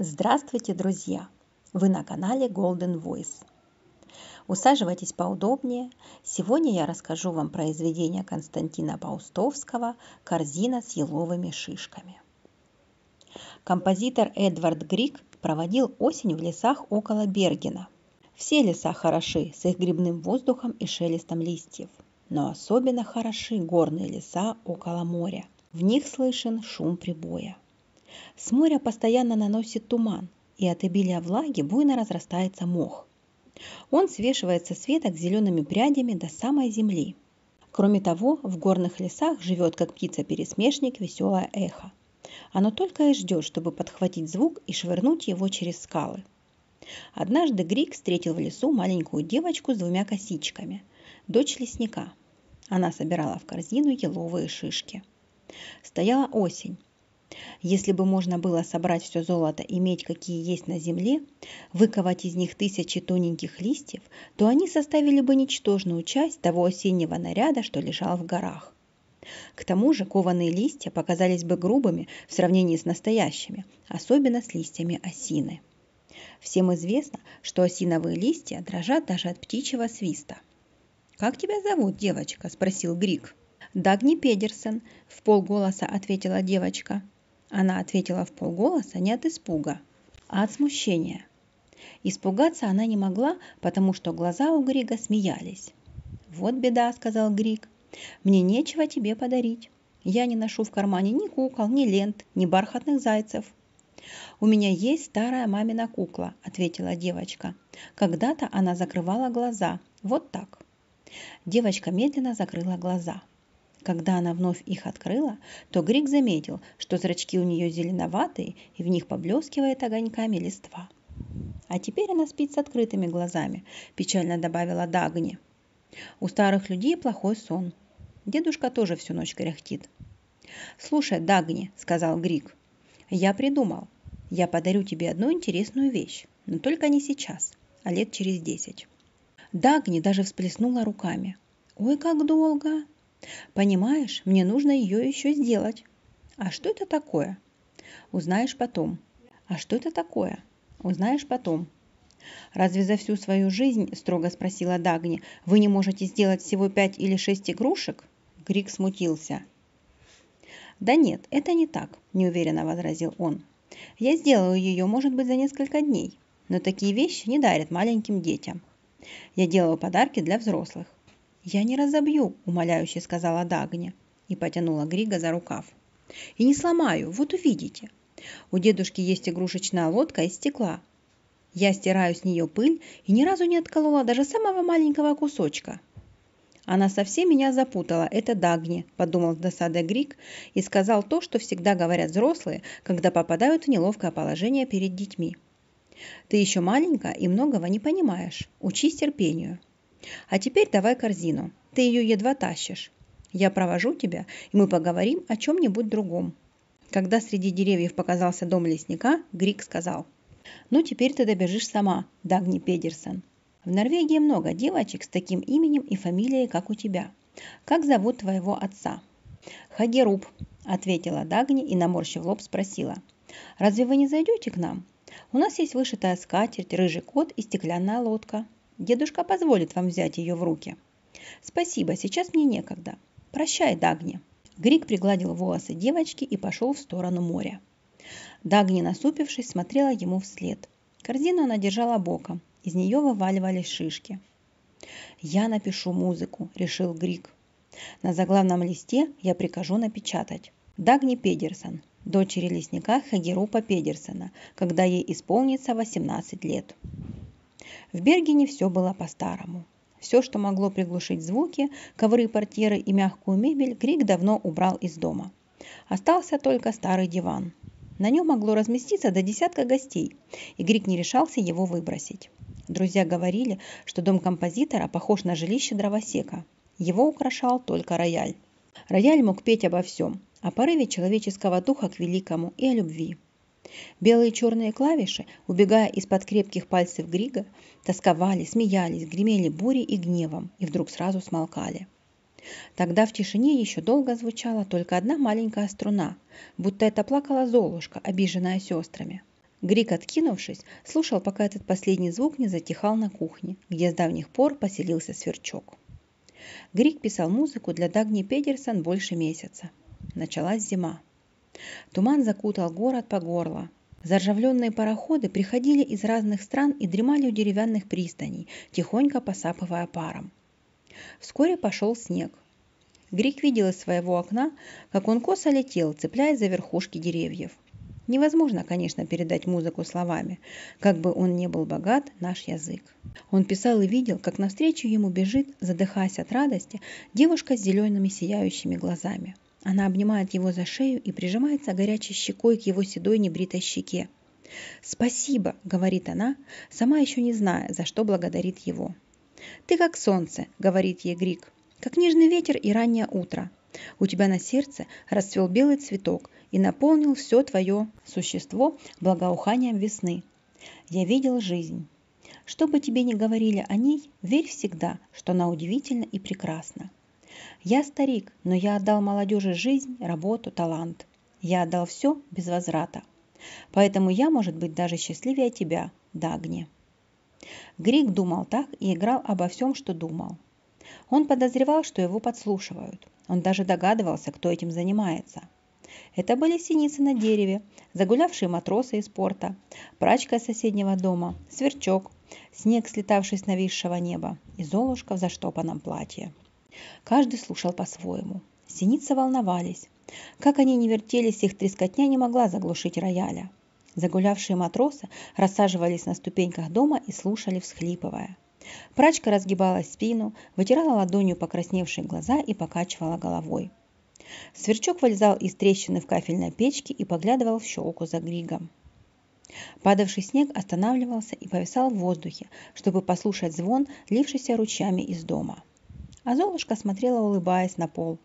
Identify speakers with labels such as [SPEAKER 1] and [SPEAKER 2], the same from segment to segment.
[SPEAKER 1] Здравствуйте, друзья! Вы на канале Golden Voice. Усаживайтесь поудобнее. Сегодня я расскажу вам произведение Константина Паустовского «Корзина с еловыми шишками». Композитор Эдвард Грик проводил осень в лесах около Бергена. Все леса хороши с их грибным воздухом и шелестом листьев. Но особенно хороши горные леса около моря. В них слышен шум прибоя – с моря постоянно наносит туман, и от обилия влаги буйно разрастается мох. Он свешивается с веток зелеными прядями до самой земли. Кроме того, в горных лесах живет, как птица-пересмешник, веселое эхо. Оно только и ждет, чтобы подхватить звук и швырнуть его через скалы. Однажды Грик встретил в лесу маленькую девочку с двумя косичками, дочь лесника. Она собирала в корзину еловые шишки. Стояла осень, если бы можно было собрать все золото и медь, какие есть на земле, выковать из них тысячи тоненьких листьев, то они составили бы ничтожную часть того осеннего наряда, что лежал в горах. К тому же кованые листья показались бы грубыми в сравнении с настоящими, особенно с листьями осины. Всем известно, что осиновые листья дрожат даже от птичьего свиста. «Как тебя зовут, девочка?» – спросил Грик. «Дагни Педерсон», – в полголоса ответила девочка. Она ответила в полголоса не от испуга, а от смущения. Испугаться она не могла, потому что глаза у Грига смеялись. «Вот беда», — сказал Григ, — «мне нечего тебе подарить. Я не ношу в кармане ни кукол, ни лент, ни бархатных зайцев». «У меня есть старая мамина кукла», — ответила девочка. «Когда-то она закрывала глаза. Вот так». Девочка медленно закрыла глаза. Когда она вновь их открыла, то Грик заметил, что зрачки у нее зеленоватые и в них поблескивает огоньками листва. «А теперь она спит с открытыми глазами», – печально добавила Дагни. «У старых людей плохой сон. Дедушка тоже всю ночь кряхтит». «Слушай, Дагни», – сказал Грик, – «я придумал. Я подарю тебе одну интересную вещь, но только не сейчас, а лет через десять». Дагни даже всплеснула руками. «Ой, как долго!» Понимаешь, мне нужно ее еще сделать. А что это такое? Узнаешь потом. А что это такое? Узнаешь потом. «Разве за всю свою жизнь, — строго спросила Дагни, — вы не можете сделать всего пять или шесть игрушек?» Грик смутился. «Да нет, это не так», – неуверенно возразил он. «Я сделаю ее, может быть, за несколько дней, но такие вещи не дарят маленьким детям. Я делаю подарки для взрослых. «Я не разобью», – умоляюще сказала Дагня и потянула Грига за рукав. «И не сломаю, вот увидите. У дедушки есть игрушечная лодка из стекла. Я стираю с нее пыль и ни разу не отколола даже самого маленького кусочка». «Она совсем меня запутала, это Дагни», – подумал с досадой Грик и сказал то, что всегда говорят взрослые, когда попадают в неловкое положение перед детьми. «Ты еще маленькая и многого не понимаешь. Учись терпению». А теперь давай корзину. Ты ее едва тащишь. Я провожу тебя, и мы поговорим о чем-нибудь другом. Когда среди деревьев показался дом лесника, Грик сказал. Ну, теперь ты добежишь сама, Дагни Педерсон. В Норвегии много девочек с таким именем и фамилией, как у тебя. Как зовут твоего отца? Хагеруб, ответила Дагни и, наморщив лоб, спросила. Разве вы не зайдете к нам? У нас есть вышитая скатерть, рыжий кот и стеклянная лодка. Дедушка позволит вам взять ее в руки. Спасибо, сейчас мне некогда. Прощай, Дагни. Грик пригладил волосы девочки и пошел в сторону моря. Дагни, насупившись, смотрела ему вслед. Корзину она держала боком. Из нее вываливались шишки. «Я напишу музыку», – решил Грик. «На заглавном листе я прикажу напечатать. Дагни Педерсон, дочери лесника Хагерупа Педерсона, когда ей исполнится 18 лет». В Бергене все было по-старому. Все, что могло приглушить звуки, ковры, портьеры и мягкую мебель, Крик давно убрал из дома. Остался только старый диван. На нем могло разместиться до десятка гостей, и Грик не решался его выбросить. Друзья говорили, что дом композитора похож на жилище дровосека. Его украшал только рояль. Рояль мог петь обо всем, о порыве человеческого духа к великому и о любви. Белые и черные клавиши, убегая из-под крепких пальцев Грига, тосковали, смеялись, гремели бурей и гневом и вдруг сразу смолкали. Тогда в тишине еще долго звучала только одна маленькая струна, будто это плакала Золушка, обиженная сестрами. Грик, откинувшись, слушал, пока этот последний звук не затихал на кухне, где с давних пор поселился сверчок. Грик писал музыку для Дагни Педерсон больше месяца. Началась зима. Туман закутал город по горло. Заржавленные пароходы приходили из разных стран и дремали у деревянных пристаней, тихонько посапывая паром. Вскоре пошел снег. Грик видел из своего окна, как он косо летел, цепляясь за верхушки деревьев. Невозможно, конечно, передать музыку словами, как бы он не был богат наш язык. Он писал и видел, как навстречу ему бежит, задыхаясь от радости, девушка с зелеными сияющими глазами – она обнимает его за шею и прижимается горячей щекой к его седой небритой щеке. «Спасибо», — говорит она, сама еще не зная, за что благодарит его. «Ты как солнце», — говорит ей Грик, — «как нежный ветер и раннее утро. У тебя на сердце расцвел белый цветок и наполнил все твое существо благоуханием весны. Я видел жизнь. Что бы тебе ни говорили о ней, верь всегда, что она удивительна и прекрасна». Я старик, но я отдал молодежи жизнь, работу, талант. Я отдал все без возврата. Поэтому я, может быть, даже счастливее тебя, Дагни. Грик думал так и играл обо всем, что думал. Он подозревал, что его подслушивают. Он даже догадывался, кто этим занимается. Это были синицы на дереве, загулявшие матросы из порта, прачка из соседнего дома, сверчок, снег, слетавший с нависшего неба, и золушка в заштопанном платье. Каждый слушал по-своему. Синицы волновались. Как они не вертелись, их трескотня не могла заглушить рояля. Загулявшие матросы рассаживались на ступеньках дома и слушали, всхлипывая. Прачка разгибала спину, вытирала ладонью покрасневшие глаза и покачивала головой. Сверчок вылезал из трещины в кафельной печке и поглядывал в щелку за григом. Падавший снег останавливался и повисал в воздухе, чтобы послушать звон, лившийся ручьями из дома а Золушка смотрела, улыбаясь, на пол.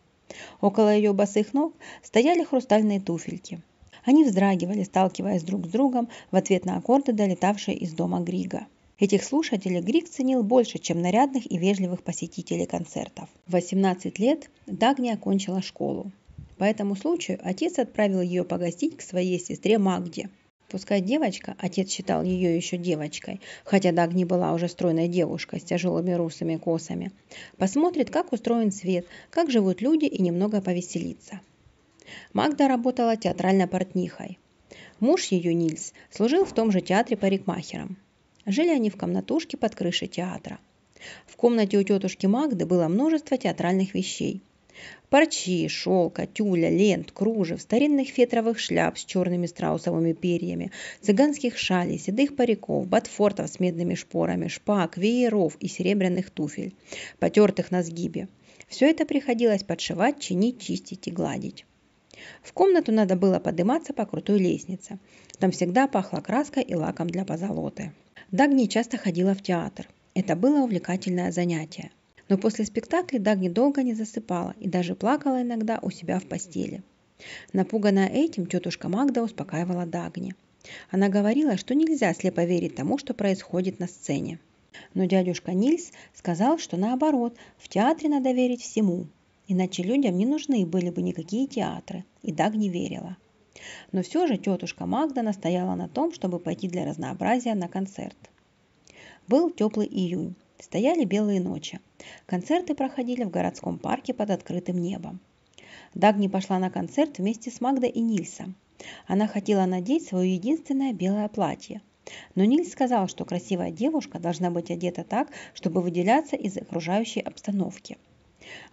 [SPEAKER 1] Около ее босых ног стояли хрустальные туфельки. Они вздрагивали, сталкиваясь друг с другом в ответ на аккорды, долетавшие из дома Грига. Этих слушателей Григ ценил больше, чем нарядных и вежливых посетителей концертов. В 18 лет Дагни окончила школу. По этому случаю отец отправил ее погостить к своей сестре Магде – Пускай девочка, отец считал ее еще девочкой, хотя Дагни была уже стройной девушкой с тяжелыми русыми косами, посмотрит, как устроен свет, как живут люди и немного повеселится. Магда работала театральной портнихой. Муж ее, Нильс, служил в том же театре парикмахером. Жили они в комнатушке под крышей театра. В комнате у тетушки Магды было множество театральных вещей – Парчи, шелка, тюля, лент, кружев, старинных фетровых шляп с черными страусовыми перьями, цыганских шалей, седых париков, ботфортов с медными шпорами, шпаг, вееров и серебряных туфель, потертых на сгибе. Все это приходилось подшивать, чинить, чистить и гладить. В комнату надо было подниматься по крутой лестнице. Там всегда пахло краской и лаком для позолоты. Дагни часто ходила в театр. Это было увлекательное занятие. Но после спектаклей Дагни долго не засыпала и даже плакала иногда у себя в постели. Напуганная этим, тетушка Магда успокаивала Дагни. Она говорила, что нельзя слепо верить тому, что происходит на сцене. Но дядюшка Нильс сказал, что наоборот, в театре надо верить всему. Иначе людям не нужны были бы никакие театры, и Дагни верила. Но все же тетушка Магда настояла на том, чтобы пойти для разнообразия на концерт. Был теплый июнь, Стояли белые ночи. Концерты проходили в городском парке под открытым небом. Дагни пошла на концерт вместе с Магдой и Нильсом. Она хотела надеть свое единственное белое платье. Но Нильс сказал, что красивая девушка должна быть одета так, чтобы выделяться из окружающей обстановки.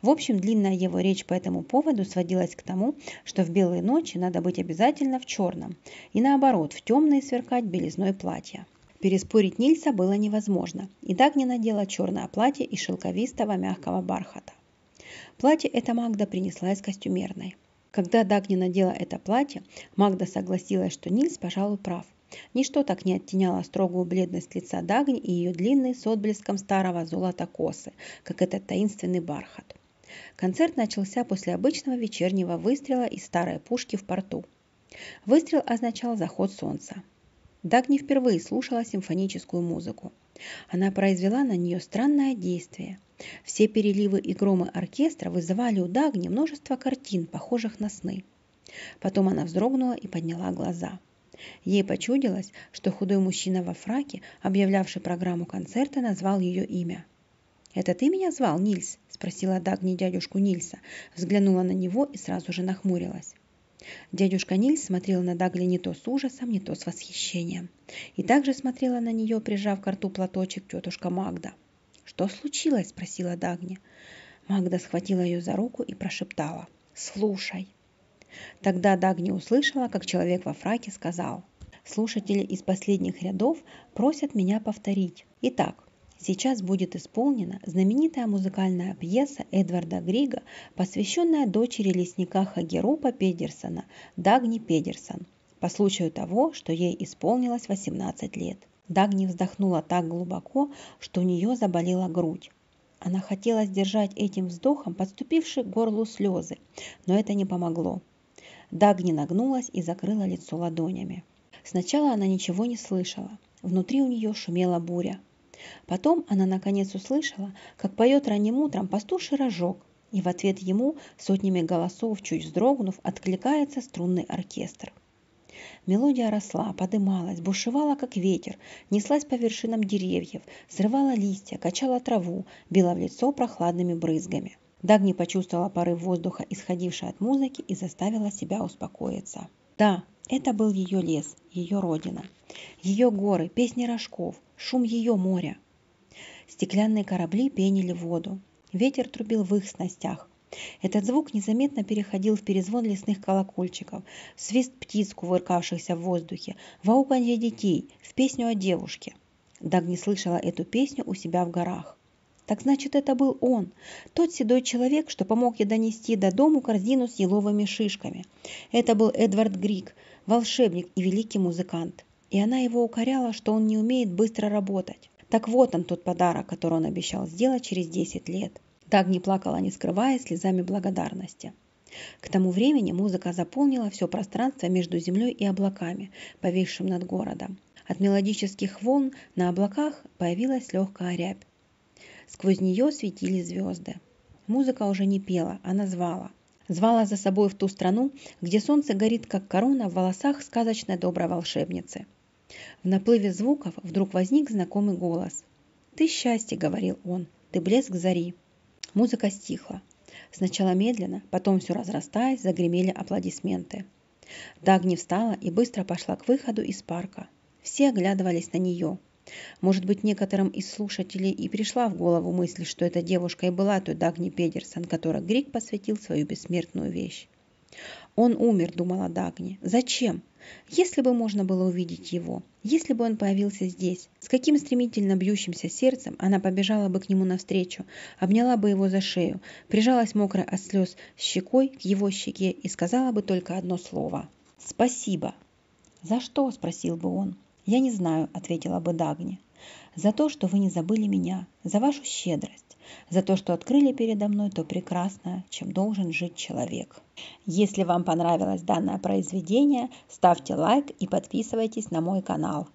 [SPEAKER 1] В общем, длинная его речь по этому поводу сводилась к тому, что в белые ночи надо быть обязательно в черном, и наоборот, в темные сверкать белизной платья. Переспорить Нильса было невозможно, и Дагни надела черное платье из шелковистого мягкого бархата. Платье это Магда принесла из костюмерной. Когда Дагни надела это платье, Магда согласилась, что Нильс, пожалуй, прав. Ничто так не оттеняло строгую бледность лица Дагни и ее длинные с отблеском старого золота косы, как этот таинственный бархат. Концерт начался после обычного вечернего выстрела из старой пушки в порту. Выстрел означал заход солнца. Даг не впервые слушала симфоническую музыку. Она произвела на нее странное действие. Все переливы и громы оркестра вызывали у Дагни множество картин, похожих на сны. Потом она вздрогнула и подняла глаза. Ей почудилось, что худой мужчина во фраке, объявлявший программу концерта, назвал ее имя. «Это ты меня звал, Нильс?» – спросила Дагни дядюшку Нильса, взглянула на него и сразу же нахмурилась. Дядюшка Ниль смотрел на Дагли не то с ужасом, не то с восхищением. И также смотрела на нее, прижав к рту платочек тетушка Магда. «Что случилось?» – спросила Дагни. Магда схватила ее за руку и прошептала. «Слушай». Тогда Дагни услышала, как человек во фраке сказал. «Слушатели из последних рядов просят меня повторить. Итак, сейчас будет исполнена знаменитая музыкальная пьеса Эдварда Грига, посвященная дочери лесника Хагерупа Педерсона, Дагни Педерсон, по случаю того, что ей исполнилось 18 лет. Дагни вздохнула так глубоко, что у нее заболела грудь. Она хотела сдержать этим вздохом подступившие к горлу слезы, но это не помогло. Дагни нагнулась и закрыла лицо ладонями. Сначала она ничего не слышала. Внутри у нее шумела буря. Потом она наконец услышала, как поет ранним утром пастуший рожок, и в ответ ему сотнями голосов, чуть вздрогнув, откликается струнный оркестр. Мелодия росла, подымалась, бушевала, как ветер, неслась по вершинам деревьев, срывала листья, качала траву, била в лицо прохладными брызгами. Дагни почувствовала порыв воздуха, исходивший от музыки, и заставила себя успокоиться. Да, это был ее лес, ее родина. Ее горы, песни рожков, шум ее моря. Стеклянные корабли пенили воду. Ветер трубил в их снастях. Этот звук незаметно переходил в перезвон лесных колокольчиков, в свист птиц, кувыркавшихся в воздухе, в ауканье детей, в песню о девушке. Даг не слышала эту песню у себя в горах. Так значит, это был он, тот седой человек, что помог ей донести до дому корзину с еловыми шишками. Это был Эдвард Грик, волшебник и великий музыкант. И она его укоряла, что он не умеет быстро работать. Так вот он тот подарок, который он обещал сделать через 10 лет. Так не плакала, не скрывая, слезами благодарности. К тому времени музыка заполнила все пространство между землей и облаками, повисшим над городом. От мелодических волн на облаках появилась легкая рябь. Сквозь нее светили звезды. Музыка уже не пела, она звала. Звала за собой в ту страну, где солнце горит, как корона, в волосах сказочной доброй волшебницы. В наплыве звуков вдруг возник знакомый голос. «Ты счастье», — говорил он, — «ты блеск зари». Музыка стихла. Сначала медленно, потом все разрастаясь, загремели аплодисменты. Дагни встала и быстро пошла к выходу из парка. Все оглядывались на нее. Может быть, некоторым из слушателей и пришла в голову мысль, что эта девушка и была той Дагни Педерсон, которой Грик посвятил свою бессмертную вещь. «Он умер», — думала Дагни. «Зачем? Если бы можно было увидеть его, если бы он появился здесь, с каким стремительно бьющимся сердцем она побежала бы к нему навстречу, обняла бы его за шею, прижалась мокрой от слез щекой к его щеке и сказала бы только одно слово «Спасибо». «За что?» – спросил бы он. «Я не знаю», — ответила бы Дагни. «За то, что вы не забыли меня, за вашу щедрость, за то, что открыли передо мной то прекрасное, чем должен жить человек». Если вам понравилось данное произведение, ставьте лайк и подписывайтесь на мой канал.